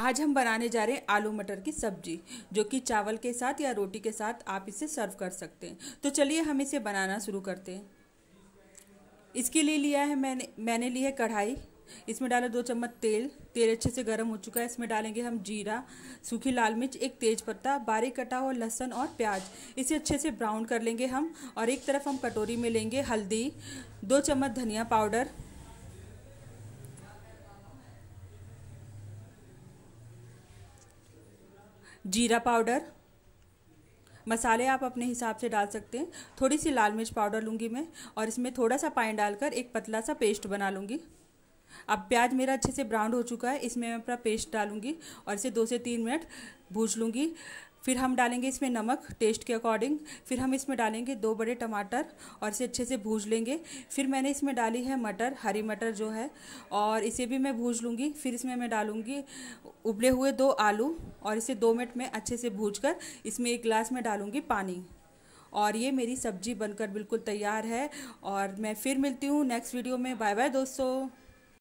आज हम बनाने जा रहे हैं आलू मटर की सब्जी जो कि चावल के साथ या रोटी के साथ आप इसे सर्व कर सकते हैं तो चलिए हम इसे बनाना शुरू करते हैं इसके लिए लिया है मैंने मैंने ली है कढ़ाई इसमें डाला दो चम्मच तेल तेल अच्छे से गर्म हो चुका है इसमें डालेंगे हम जीरा सूखी लाल मिर्च एक तेज पत्ता बारीक कटा हुआ लहसन और प्याज इसे अच्छे से ब्राउन कर लेंगे हम और एक तरफ हम कटोरी में लेंगे हल्दी दो चम्मच धनिया पाउडर जीरा पाउडर मसाले आप अपने हिसाब से डाल सकते हैं थोड़ी सी लाल मिर्च पाउडर लूँगी मैं और इसमें थोड़ा सा पानी डालकर एक पतला सा पेस्ट बना लूँगी अब प्याज मेरा अच्छे से ब्राउन हो चुका है इसमें मैं अपना पेस्ट डालूँगी और इसे दो से तीन मिनट भूज लूँगी फिर हम डालेंगे इसमें नमक टेस्ट के अकॉर्डिंग फिर हम इसमें डालेंगे दो बड़े टमाटर और इसे अच्छे से भूज लेंगे फिर मैंने इसमें डाली है मटर हरी मटर जो है और इसे भी मैं भूज लूँगी फिर इसमें मैं डालूँगी उबले हुए दो आलू और इसे दो मिनट में अच्छे से भूज कर इसमें एक गिलास में डालूँगी पानी और ये मेरी सब्ज़ी बनकर बिल्कुल तैयार है और मैं फिर मिलती हूँ नेक्स्ट वीडियो में बाय बाय दोस्तों